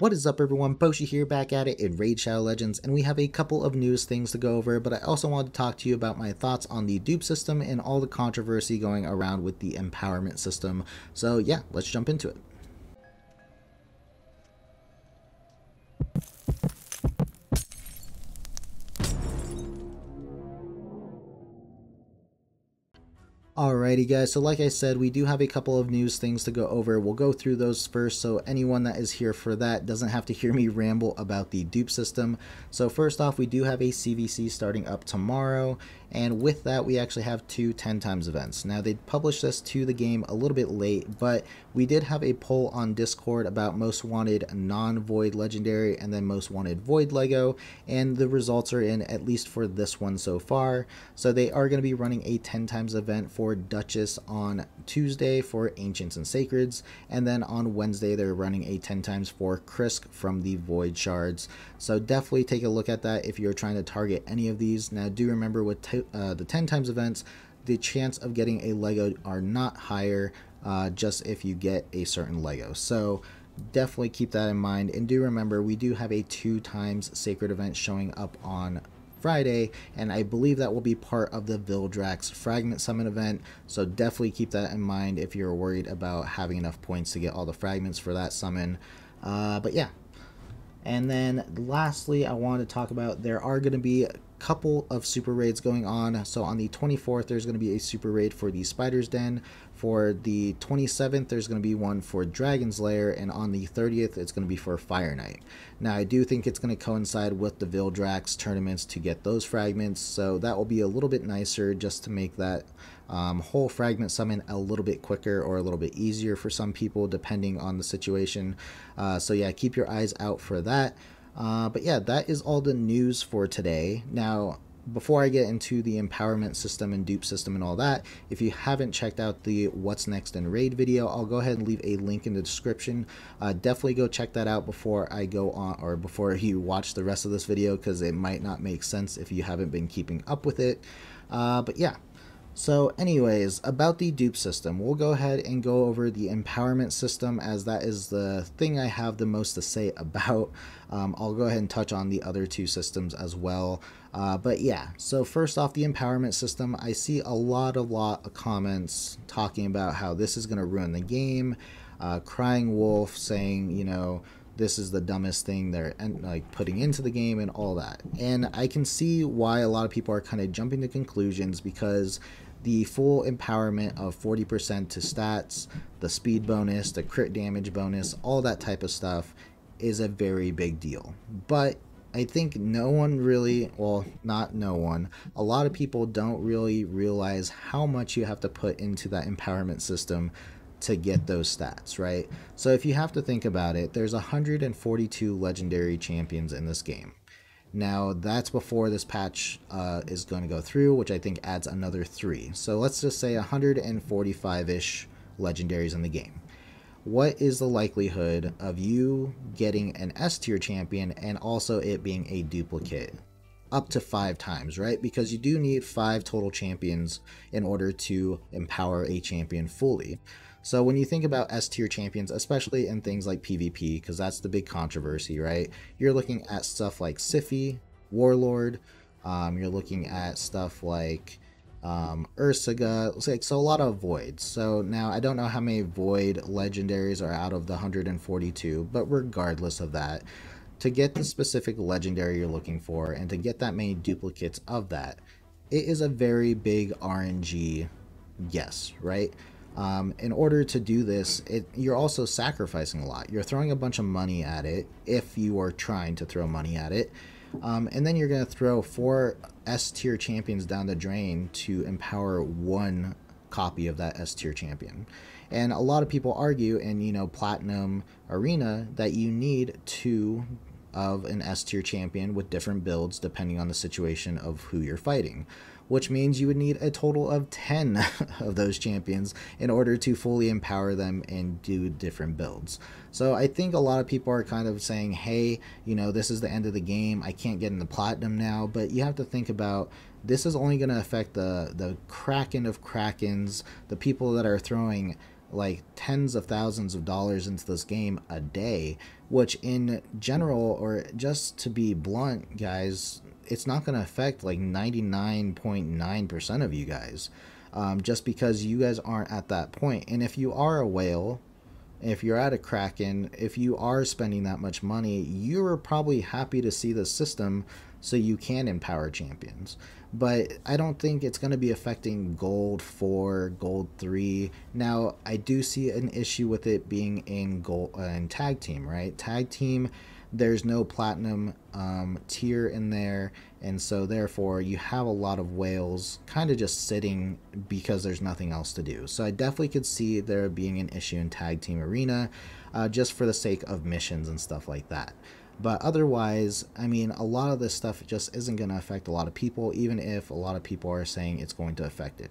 What is up everyone, Boshi here back at it in Raid Shadow Legends and we have a couple of news things to go over but I also wanted to talk to you about my thoughts on the dupe system and all the controversy going around with the empowerment system. So yeah, let's jump into it. Alrighty guys, so like I said, we do have a couple of news things to go over. We'll go through those first, so anyone that is here for that doesn't have to hear me ramble about the dupe system. So first off, we do have a CVC starting up tomorrow, and with that we actually have two 10 times events. Now they published this to the game a little bit late, but we did have a poll on Discord about most wanted non-void legendary and then most wanted void Lego, and the results are in at least for this one so far. So they are going to be running a 10 times event for for Duchess on Tuesday for Ancients and Sacreds, and then on Wednesday they're running a 10 times 4 Crisk from the Void Shards. So definitely take a look at that if you're trying to target any of these. Now do remember with uh, the 10 times events, the chance of getting a Lego are not higher uh, just if you get a certain Lego. So definitely keep that in mind and do remember we do have a two times sacred event showing up on Friday, and I believe that will be part of the Vildrax Fragment Summon event. So definitely keep that in mind if you're worried about having enough points to get all the fragments for that summon. Uh, but yeah. And then lastly, I want to talk about there are going to be a couple of super raids going on. So on the 24th, there's going to be a super raid for the Spider's Den, for the 27th, there's going to be one for Dragon's Lair, and on the 30th, it's going to be for Fire Knight. Now, I do think it's going to coincide with the Vildrax tournaments to get those fragments, so that will be a little bit nicer just to make that um, whole fragment summon a little bit quicker or a little bit easier for some people, depending on the situation. Uh, so, yeah, keep your eyes out for that. Uh, but yeah, that is all the news for today. Now, before I get into the empowerment system and dupe system and all that, if you haven't checked out the what's next in raid video, I'll go ahead and leave a link in the description. Uh, definitely go check that out before I go on or before you watch the rest of this video because it might not make sense if you haven't been keeping up with it. Uh, but yeah, so anyways, about the dupe system, we'll go ahead and go over the empowerment system as that is the thing I have the most to say about. Um, I'll go ahead and touch on the other two systems as well. Uh, but yeah, so first off, the empowerment system, I see a lot, a lot of comments talking about how this is going to ruin the game. Uh, crying wolf saying, you know, this is the dumbest thing they're and like putting into the game and all that. And I can see why a lot of people are kind of jumping to conclusions because the full empowerment of 40% to stats, the speed bonus, the crit damage bonus, all that type of stuff is a very big deal. But I think no one really, well, not no one, a lot of people don't really realize how much you have to put into that empowerment system to get those stats, right? So if you have to think about it, there's 142 legendary champions in this game. Now that's before this patch uh, is going to go through, which I think adds another three. So let's just say 145-ish legendaries in the game. What is the likelihood of you getting an S tier champion and also it being a duplicate? Up to five times, right? Because you do need five total champions in order to empower a champion fully. So when you think about S tier champions, especially in things like PvP, because that's the big controversy, right? You're looking at stuff like Siffy, Warlord. Um, you're looking at stuff like um, Ursaga, like, so a lot of voids. So now I don't know how many void legendaries are out of the 142, but regardless of that, to get the specific legendary you're looking for and to get that many duplicates of that, it is a very big RNG yes, right? Um, in order to do this, it, you're also sacrificing a lot. You're throwing a bunch of money at it if you are trying to throw money at it. Um, and then you're going to throw four S tier champions down the drain to empower one copy of that S tier champion. And a lot of people argue in, you know, Platinum Arena that you need two of an S tier champion with different builds depending on the situation of who you're fighting which means you would need a total of 10 of those champions in order to fully empower them and do different builds. So I think a lot of people are kind of saying, hey, you know, this is the end of the game. I can't get into platinum now. But you have to think about this is only going to affect the, the kraken of krakens, the people that are throwing like tens of thousands of dollars into this game a day, which in general, or just to be blunt, guys, it's not going to affect like 99.9% percent of you guys um, just because you guys aren't at that point. And if you are a whale, if you're at a Kraken, if you are spending that much money, you're probably happy to see the system so you can empower champions. But I don't think it's going to be affecting gold 4, gold 3. Now, I do see an issue with it being in gold uh, tag team, right? Tag team there's no platinum um, tier in there, and so therefore you have a lot of whales kind of just sitting because there's nothing else to do. So I definitely could see there being an issue in Tag Team Arena uh, just for the sake of missions and stuff like that. But otherwise, I mean, a lot of this stuff just isn't going to affect a lot of people, even if a lot of people are saying it's going to affect it.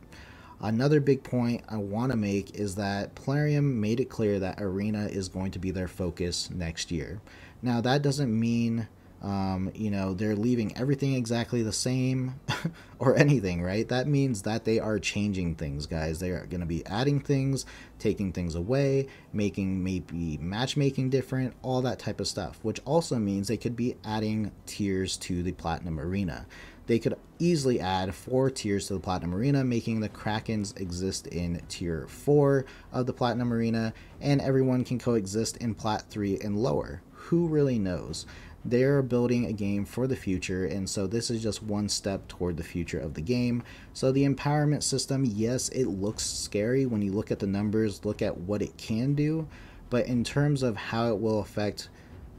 Another big point I want to make is that Plarium made it clear that Arena is going to be their focus next year. Now, that doesn't mean, um, you know, they're leaving everything exactly the same or anything, right? That means that they are changing things, guys. They are going to be adding things, taking things away, making maybe matchmaking different, all that type of stuff, which also means they could be adding tiers to the Platinum Arena they could easily add four tiers to the Platinum Arena, making the Krakens exist in Tier 4 of the Platinum Arena, and everyone can coexist in Plat 3 and lower who really knows? They're building a game for the future, and so this is just one step toward the future of the game. So, the empowerment system yes, it looks scary when you look at the numbers, look at what it can do, but in terms of how it will affect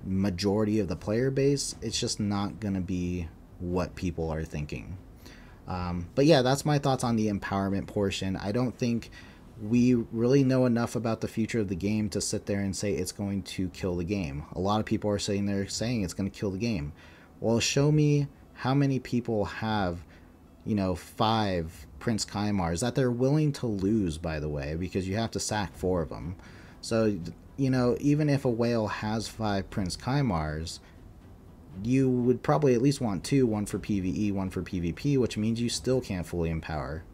majority of the player base, it's just not going to be what people are thinking. Um, but yeah, that's my thoughts on the empowerment portion. I don't think we really know enough about the future of the game to sit there and say it's going to kill the game. A lot of people are sitting there saying it's going to kill the game. Well, show me how many people have, you know, five Prince Kaimars that they're willing to lose, by the way, because you have to sack four of them. So, you know, even if a whale has five Prince Kaimars, you would probably at least want two one for PvE, one for PvP, which means you still can't fully empower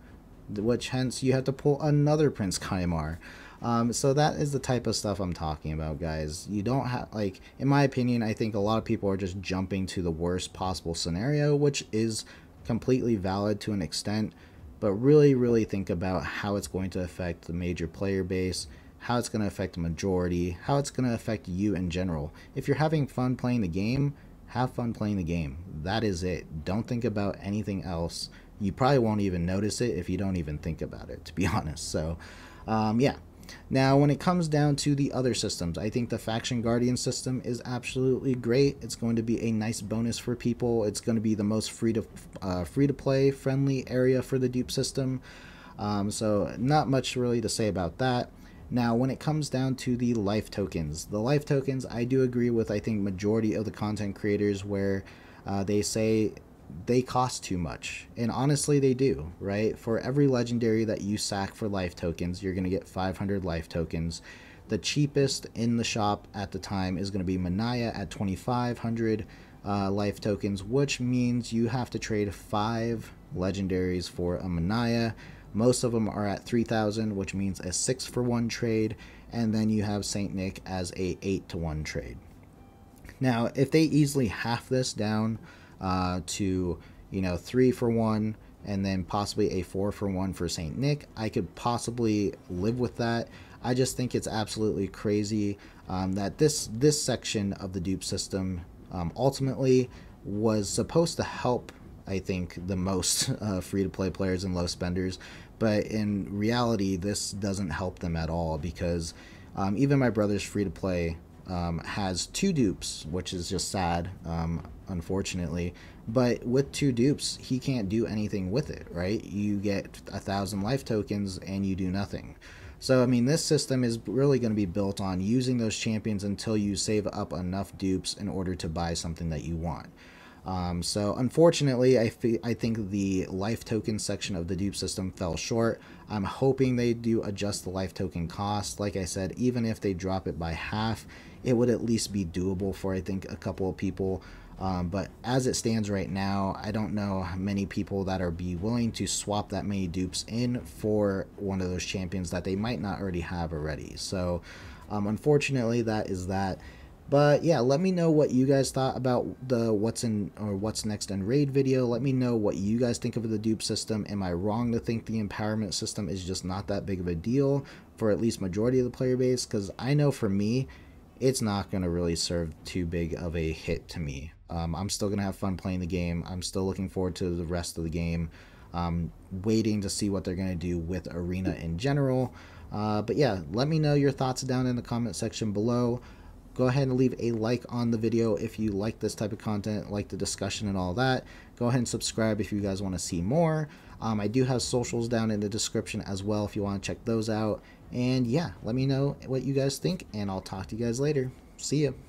which hence you have to pull another Prince Kaimar. Um, so that is the type of stuff I'm talking about, guys. You don't have, like, in my opinion, I think a lot of people are just jumping to the worst possible scenario, which is completely valid to an extent, but really, really think about how it's going to affect the major player base, how it's going to affect the majority, how it's going to affect you in general. If you're having fun playing the game, have fun playing the game. That is it. Don't think about anything else you probably won't even notice it if you don't even think about it, to be honest. So, um, yeah. Now, when it comes down to the other systems, I think the Faction Guardian system is absolutely great. It's going to be a nice bonus for people. It's going to be the most free to uh, free to play friendly area for the dupe system. Um, so, not much really to say about that. Now, when it comes down to the life tokens, the life tokens, I do agree with I think majority of the content creators where uh, they say they cost too much. And honestly, they do, right? For every legendary that you sack for life tokens, you're going to get 500 life tokens. The cheapest in the shop at the time is going to be Manaya at 2,500 uh, life tokens, which means you have to trade five legendaries for a Manaya. Most of them are at 3,000, which means a 6 for 1 trade. And then you have St. Nick as a 8 to 1 trade. Now, if they easily half this down, uh, to you know three for one and then possibly a four for one for Saint Nick. I could possibly live with that. I just think it's absolutely crazy um, that this this section of the dupe system um, ultimately was supposed to help. I think the most uh, free to play players and low spenders, but in reality, this doesn't help them at all because um, even my brother's free to play um, has two dupes, which is just sad, um, unfortunately. But with two dupes, he can't do anything with it, right? You get a thousand life tokens and you do nothing. So, I mean, this system is really going to be built on using those champions until you save up enough dupes in order to buy something that you want. Um, so, unfortunately, I, I think the life token section of the dupe system fell short. I'm hoping they do adjust the life token cost. Like I said, even if they drop it by half, it would at least be doable for I think a couple of people. Um, but as it stands right now, I don't know how many people that are be willing to swap that many dupes in for one of those champions that they might not already have already. So um, unfortunately, that is that. But yeah, let me know what you guys thought about the what's in or what's next in raid video. Let me know what you guys think of the dupe system. Am I wrong to think the empowerment system is just not that big of a deal for at least majority of the player base? Because I know for me, it's not going to really serve too big of a hit to me. Um, I'm still going to have fun playing the game. I'm still looking forward to the rest of the game. Um, waiting to see what they're going to do with Arena in general. Uh, but yeah, let me know your thoughts down in the comment section below go ahead and leave a like on the video if you like this type of content, like the discussion and all that. Go ahead and subscribe if you guys want to see more. Um, I do have socials down in the description as well if you want to check those out. And yeah, let me know what you guys think, and I'll talk to you guys later. See ya.